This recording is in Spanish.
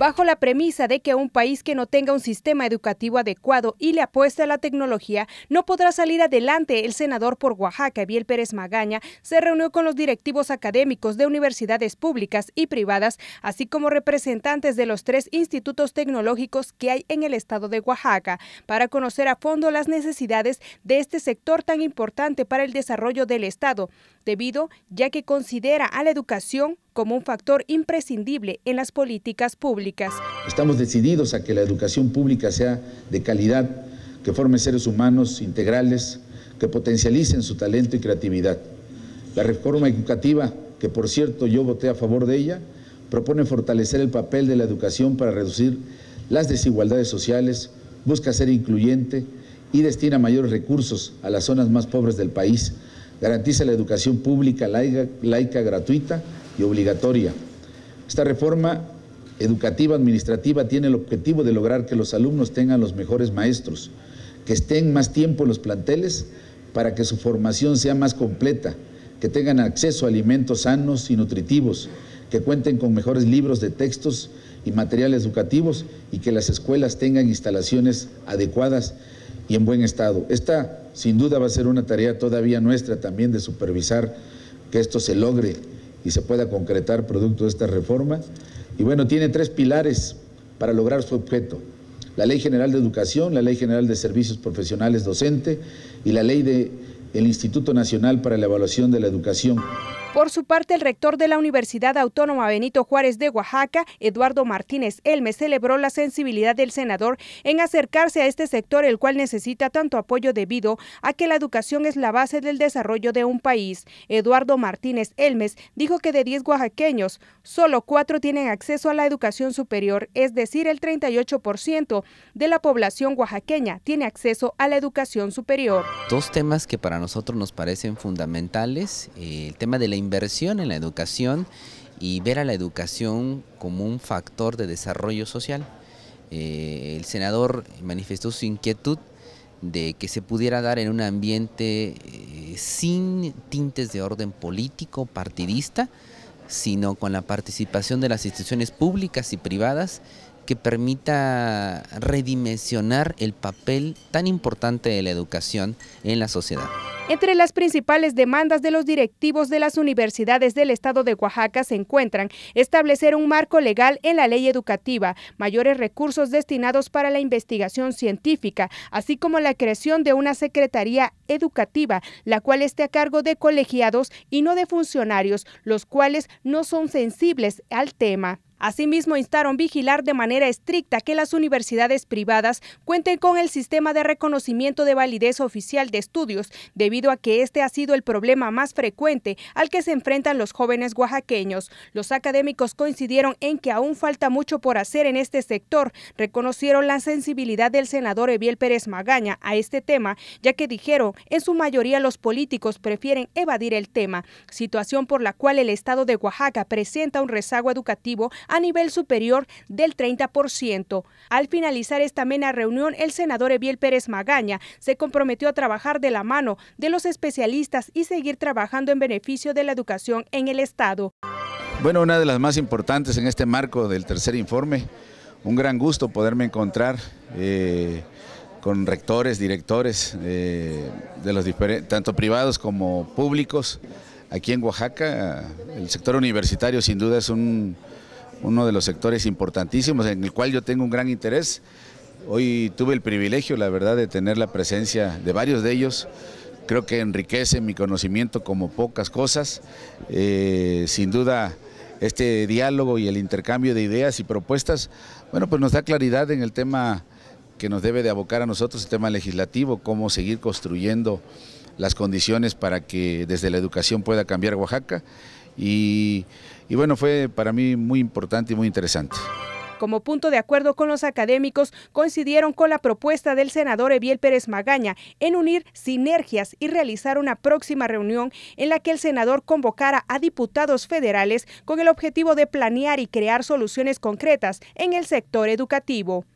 bajo la premisa de que un país que no tenga un sistema educativo adecuado y le apueste a la tecnología no podrá salir adelante, el senador por Oaxaca, Abiel Pérez Magaña, se reunió con los directivos académicos de universidades públicas y privadas, así como representantes de los tres institutos tecnológicos que hay en el estado de Oaxaca, para conocer a fondo las necesidades de este sector tan importante para el desarrollo del estado, debido ya que considera a la educación como un factor imprescindible en las políticas públicas. Estamos decididos a que la educación pública sea de calidad, que forme seres humanos integrales, que potencialicen su talento y creatividad. La reforma educativa, que por cierto yo voté a favor de ella, propone fortalecer el papel de la educación para reducir las desigualdades sociales, busca ser incluyente y destina mayores recursos a las zonas más pobres del país, garantiza la educación pública laica, laica gratuita obligatoria. Esta reforma educativa administrativa tiene el objetivo de lograr que los alumnos tengan los mejores maestros, que estén más tiempo en los planteles para que su formación sea más completa, que tengan acceso a alimentos sanos y nutritivos, que cuenten con mejores libros de textos y materiales educativos y que las escuelas tengan instalaciones adecuadas y en buen estado. Esta sin duda va a ser una tarea todavía nuestra también de supervisar que esto se logre y se pueda concretar producto de esta reforma. Y bueno, tiene tres pilares para lograr su objeto. La Ley General de Educación, la Ley General de Servicios Profesionales Docente y la Ley del Instituto Nacional para la Evaluación de la Educación. Por su parte, el rector de la Universidad Autónoma Benito Juárez de Oaxaca, Eduardo Martínez Elmes celebró la sensibilidad del senador en acercarse a este sector, el cual necesita tanto apoyo debido a que la educación es la base del desarrollo de un país. Eduardo Martínez Elmes dijo que de 10 oaxaqueños, solo 4 tienen acceso a la educación superior, es decir, el 38% de la población oaxaqueña tiene acceso a la educación superior. Dos temas que para nosotros nos parecen fundamentales, eh, el tema de la inversión en la educación y ver a la educación como un factor de desarrollo social. Eh, el senador manifestó su inquietud de que se pudiera dar en un ambiente eh, sin tintes de orden político, partidista, sino con la participación de las instituciones públicas y privadas que permita redimensionar el papel tan importante de la educación en la sociedad. Entre las principales demandas de los directivos de las universidades del estado de Oaxaca se encuentran establecer un marco legal en la ley educativa, mayores recursos destinados para la investigación científica, así como la creación de una secretaría educativa, la cual esté a cargo de colegiados y no de funcionarios, los cuales no son sensibles al tema. Asimismo, instaron vigilar de manera estricta que las universidades privadas cuenten con el sistema de reconocimiento de validez oficial de estudios, debido a que este ha sido el problema más frecuente al que se enfrentan los jóvenes oaxaqueños. Los académicos coincidieron en que aún falta mucho por hacer en este sector. Reconocieron la sensibilidad del senador Eviel Pérez Magaña a este tema, ya que dijeron, en su mayoría los políticos prefieren evadir el tema, situación por la cual el estado de Oaxaca presenta un rezago educativo a nivel superior del 30%. Al finalizar esta mena reunión, el senador Eviel Pérez Magaña se comprometió a trabajar de la mano de los especialistas y seguir trabajando en beneficio de la educación en el Estado. Bueno, una de las más importantes en este marco del tercer informe, un gran gusto poderme encontrar eh, con rectores, directores, eh, de los tanto privados como públicos, aquí en Oaxaca. El sector universitario sin duda es un uno de los sectores importantísimos en el cual yo tengo un gran interés. Hoy tuve el privilegio, la verdad, de tener la presencia de varios de ellos. Creo que enriquece mi conocimiento como pocas cosas. Eh, sin duda, este diálogo y el intercambio de ideas y propuestas, bueno, pues nos da claridad en el tema que nos debe de abocar a nosotros, el tema legislativo, cómo seguir construyendo las condiciones para que desde la educación pueda cambiar Oaxaca y, bueno, fue para mí muy importante y muy interesante. Como punto de acuerdo con los académicos, coincidieron con la propuesta del senador Eviel Pérez Magaña en unir sinergias y realizar una próxima reunión en la que el senador convocara a diputados federales con el objetivo de planear y crear soluciones concretas en el sector educativo.